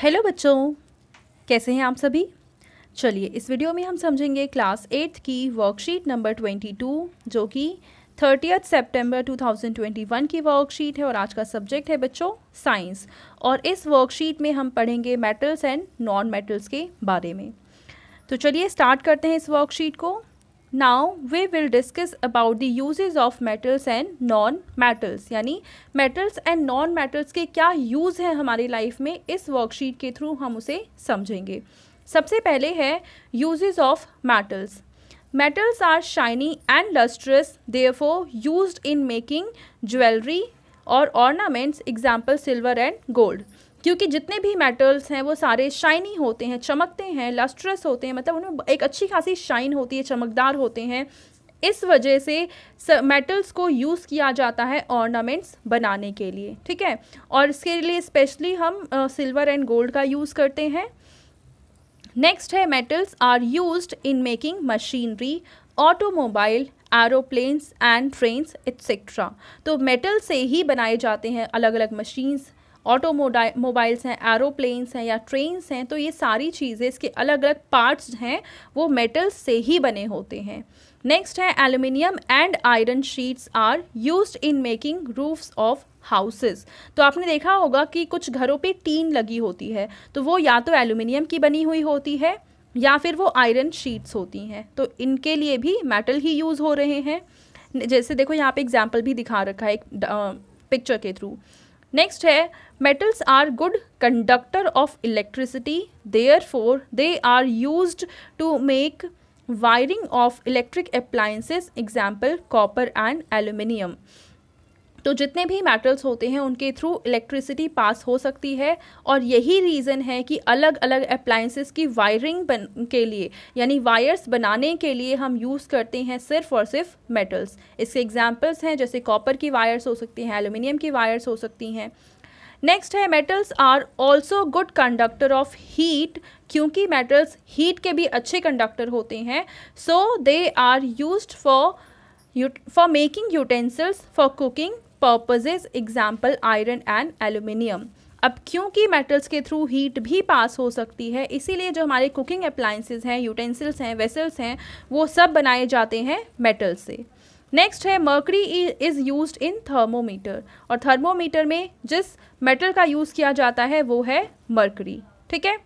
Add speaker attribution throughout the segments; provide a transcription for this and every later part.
Speaker 1: Hello बच्चों कैसे हैं आप सभी चलिए इस वीडियो में हम समझेंगे क्लास एट्थ की वर्कशीट नंबर ट्वेंटी टू जो कि थर्टियथ ट्वेंटी वन की वर्कशीट है और आज का सब्जेक्ट है बच्चों साइंस और इस वर्कशीट में हम पढ़ेंगे मेटल्स एंड नॉन मेटल्स के बारे में तो चलिए स्टार्ट करते हैं इस वर्कशीट को now we will discuss about the usages of metals and non metals यानी मेटल्स एंड नॉन मेटल्स के क्या यूज़ हैं हमारी लाइफ में इस वर्कशीट के थ्रू हम उसे समझेंगे सबसे पहले है uses of metals metals are shiny and lustrous for use in making jewellery और ornaments example silver and gold क्योंकि जितने भी मेटल्स हैं वो सारे शाइनी होते हैं चमकते हैं लस्ट्रस होते हैं मतलब उनमें एक अच्छी खासी शाइन होती है चमकदार होते हैं इस वजह से मेटल्स को यूज़ किया जाता है ऑर्नामेंट्स बनाने के लिए ठीक है और इसके लिए स्पेशली हम सिल्वर एंड गोल्ड का यूज़ करते हैं नेक्स्ट है metals are used in making machinery automobile aeroplanes and trains etcetera तो मेटल से ही बनाए जाते हैं अलग अलग मशीन्स ऑटो मोबाइल्स हैं एरोप्लेन्स हैं या ट्रेन्स हैं तो ये सारी चीज़ें इसके अलग अलग पार्ट्स हैं वो मेटल्स से ही बने होते हैं नेक्स्ट है aluminium and iron sheets are use in making roofs of houses तो आपने देखा होगा कि कुछ घरों पे टीन लगी होती है तो वो या तो एल्यूमिनियम की बनी हुई होती है या फिर वो आयरन शीट्स होती हैं तो इनके लिए भी मेटल ही यूज़ हो रहे हैं जैसे देखो यहाँ पे एग्जाम्पल भी दिखा रखा है एक पिक्चर के थ्रू Next है metals are good conductor of electricity. Therefore, they are used to make wiring of electric appliances. Example copper and aluminium. तो जितने भी मेटल्स होते हैं उनके थ्रू इलेक्ट्रिसिटी पास हो सकती है और यही रीज़न है कि अलग अलग अप्लाइंसिस की वायरिंग बन के लिए यानी वायर्स बनाने के लिए हम यूज़ करते हैं सिर्फ और सिर्फ मेटल्स इसके एग्जाम्पल्स हैं जैसे कॉपर की वायर्स हो सकती हैं एलुमिनियम की वायर्स हो सकती हैं नेक्स्ट है metals are also good conductor of heat क्योंकि मेटल्स हीट के भी अच्छे कंडक्टर होते हैं so they are use for for making utensils for cooking purposes example iron and aluminium अब क्योंकि मेटल्स के थ्रू हीट भी पास हो सकती है इसीलिए जो हमारे कुकिंग अप्लाइंसेज हैं यूटेंसिल्स हैं वेसल्स हैं वो सब बनाए जाते हैं मेटल से नेक्स्ट है mercury is use in thermometer और थर्मोमीटर में जिस मेटल का यूज़ किया जाता है वो है मर्करी ठीक है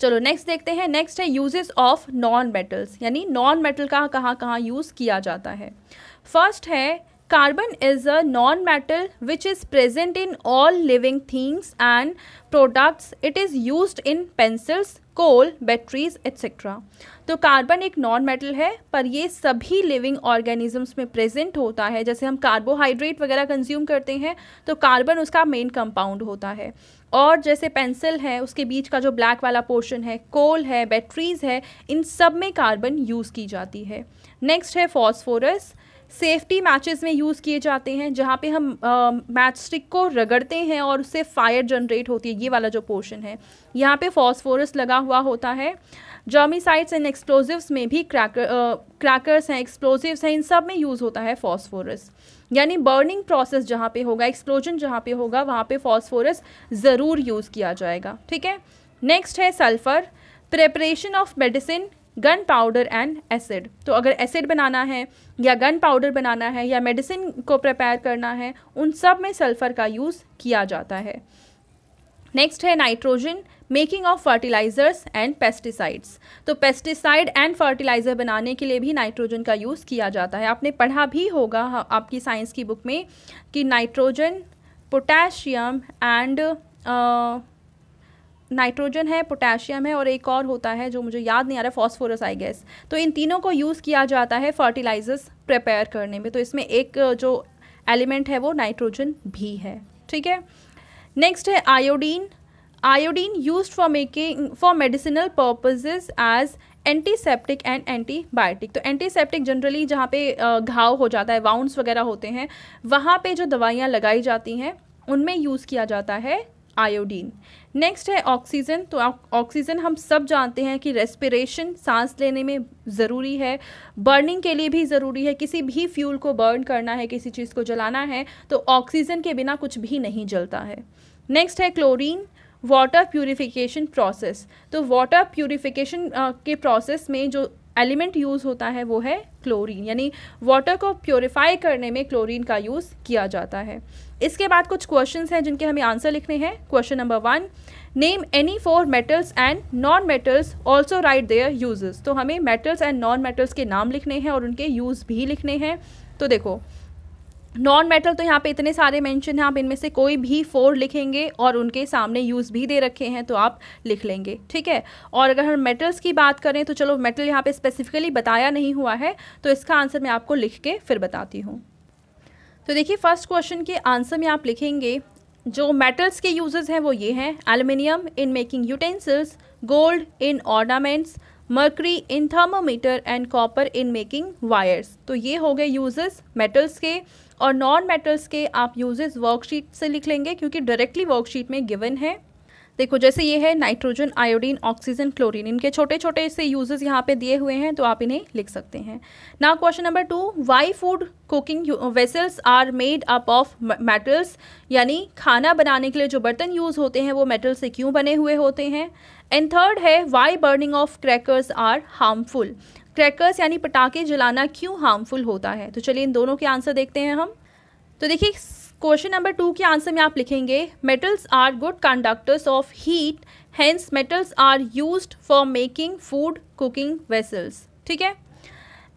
Speaker 1: चलो नेक्स्ट देखते हैं नेक्स्ट है यूजेस ऑफ नॉन मेटल्स यानी नॉन मेटल का कहाँ कहाँ यूज़ किया जाता है फर्स्ट है carbon is a non metal which is present in all living things and products it is use in pencils coal batteries etcetera तो कार्बन एक नॉन मेटल है पर ये सभी लिविंग ऑर्गेनिजम्स में प्रेजेंट होता है जैसे हम कार्बोहाइड्रेट वगैरह कंज्यूम करते हैं तो कार्बन उसका मेन कंपाउंड होता है और जैसे पेंसिल है उसके बीच का जो ब्लैक वाला पोर्शन है कोल है बैटरीज है इन सब में कार्बन यूज़ की जाती है नेक्स्ट है फॉस्फोरस सेफ्टी मैचेस में यूज़ किए जाते हैं जहाँ पे हम मैच स्टिक को रगड़ते हैं और उससे फायर जनरेट होती है ये वाला जो पोर्शन है यहाँ पे फॉस्फोरस लगा हुआ होता है जर्मिसाइड्स एंड एक्सप्लोजिवस में भी क्रैकर क्रैकर्स हैं एक्सप्लोजिवस हैं इन सब में यूज़ होता है फॉस्फोरस यानी बर्निंग प्रोसेस जहाँ पे होगा एक्सप्लोजन जहाँ पे होगा वहाँ पे फॉस्फोरस ज़रूर यूज़ किया जाएगा ठीक है नेक्स्ट है sulphur preparation of medicine gun powder and acid तो अगर एसिड बनाना है या गन पाउडर बनाना है या मेडिसिन को प्रिपेयर करना है उन सब में सल्फ़र का यूज़ किया जाता है नेक्स्ट है nitrogen making of fertilisers and pesticides तो पेस्टिसाइड एंड फर्टिलाइज़र बनाने के लिए भी नाइट्रोजन का यूज़ किया जाता है आपने पढ़ा भी होगा आपकी साइंस की बुक में कि नाइट्रोजन पोटेशियम एंड नाइट्रोजन है पोटेशियम है और एक और होता है जो मुझे याद नहीं आ रहा फॉस्फोरस आई गैस तो इन तीनों को यूज़ किया जाता है फर्टिलाइजर्स प्रिपेयर करने में तो इसमें एक जो एलिमेंट है वो नाइट्रोजन भी है ठीक है नेक्स्ट है iodine iodine use for making for medicinal purposes as antiseptic and antibiotic तो एंटीसेप्टिक जनरली जहाँ पे घाव हो जाता है वाउंड्स वगैरह होते हैं वहाँ पे जो दवाइयाँ लगाई जाती हैं उनमें यूज़ किया जाता है आयोडीन नेक्स्ट है ऑक्सीजन तो ऑक्सीजन हम सब जानते हैं कि रेस्पिरेशन सांस लेने में ज़रूरी है बर्निंग के लिए भी ज़रूरी है किसी भी फ्यूल को बर्न करना है किसी चीज़ को जलाना है तो ऑक्सीजन के बिना कुछ भी नहीं जलता है नेक्स्ट है क्लोरीन वाटर प्योरीफिकेशन प्रोसेस तो वाटर प्योरीफिकेशन के प्रोसेस में जो एलिमेंट यूज़ होता है वो है क्लोरीन यानी वाटर को प्योरीफाई करने में क्लोरीन का यूज़ किया जाता है इसके बाद कुछ क्वेश्चन हैं जिनके हमें आंसर लिखने हैं question number one name any four metals and non metals also write their uses तो हमें मेटल्स एंड नॉन मेटल्स के नाम लिखने हैं और उनके यूज़ भी लिखने हैं तो देखो नॉन मेटल तो यहाँ पे इतने सारे मेंशन हैं आप इनमें से कोई भी फोर लिखेंगे और उनके सामने यूज़ भी दे रखे हैं तो आप लिख लेंगे ठीक है और अगर हम मेटल्स की बात करें तो चलो मेटल यहाँ पे स्पेसिफिकली बताया नहीं हुआ है तो इसका आंसर मैं आपको लिख के फिर बताती हूँ तो देखिए फर्स्ट क्वेश्चन के आंसर में आप लिखेंगे जो मेटल्स के यूजेस हैं वो ये हैं aluminium in making utensils gold in ornaments mercury in thermometer and copper in making wires तो ये हो गए यूजेस मेटल्स के और नॉन मेटल्स के आप यूजेस वर्कशीट से लिख लेंगे क्योंकि डायरेक्टली वर्कशीट में गिवन है देखो जैसे ये है नाइट्रोजन आयोडीन ऑक्सीजन क्लोरीन इनके छोटे छोटे से यूजेस यहाँ पे दिए हुए हैं तो आप इन्हें लिख सकते हैं ना question number two why food cooking vessels are made up of metals यानी खाना बनाने के लिए जो बर्तन यूज़ होते हैं वो मेटल से क्यों बने हुए होते हैं एंड थर्ड है why burning of crackers are harmful crackers यानी पटाखे जलाना क्यों हार्मफुल होता है तो चलिए इन दोनों के आंसर देखते हैं हम तो देखिए क्वेश्चन नंबर टू के आंसर में आप लिखेंगे metals are good conductors of heat hence metals are use for making food cooking vessels ठीक है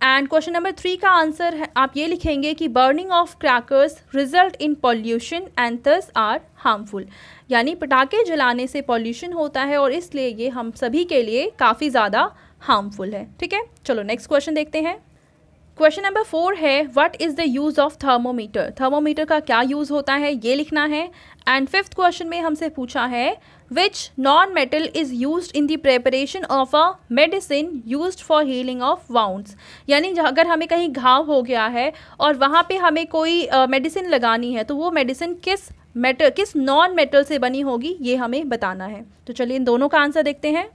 Speaker 1: एंड क्वेश्चन नंबर थ्री का आंसर है आप ये लिखेंगे कि burning of crackers result in pollution and are harmful यानी पटाखे जलाने से पॉल्यूशन होता है और इसलिए ये हम सभी के लिए काफ़ी ज़्यादा हार्मफुल है ठीक है चलो नेक्स्ट क्वेश्चन देखते हैं क्वेश्चन नंबर फोर है what is the use of thermometer thermometer का क्या यूज़ होता है ये लिखना है एंड फिफ्थ क्वेश्चन में हमसे पूछा है which non metal is use in the preparation of a medicine use for healing of wounds यानी अगर हमें कहीं घाव हो गया है और वहाँ पे हमें कोई मेडिसिन uh, लगानी है तो वो मेडिसिन किस मेटल किस नॉन मेटल से बनी होगी ये हमें बताना है तो चलिए इन दोनों का आंसर देखते हैं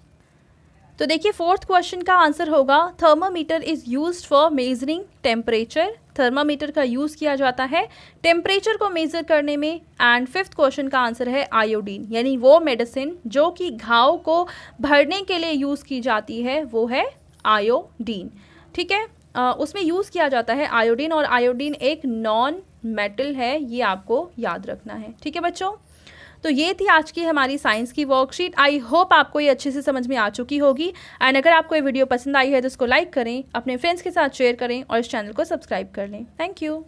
Speaker 1: तो देखिए फोर्थ क्वेश्चन का आंसर होगा thermometer is use for measuring temperature thermometer का यूज़ किया जाता है टेम्परेचर को मेज़र करने में एंड फिफ्थ क्वेश्चन का आंसर है आयोडीन यानी वो मेडिसिन जो कि घाव को भरने के लिए यूज़ की जाती है वो है आयोडीन ठीक है आ, उसमें यूज़ किया जाता है आयोडीन और आयोडीन एक नॉन मेटल है ये आपको याद रखना है ठीक है बच्चों तो ये थी आज की हमारी साइंस की वर्कशीट आई होप आपको ये अच्छे से समझ में आ चुकी होगी एंड अगर आपको ये वीडियो पसंद आई है तो उसको लाइक करें अपने फ्रेंड्स के साथ शेयर करें और इस चैनल को सब्सक्राइब कर लें थैंक यू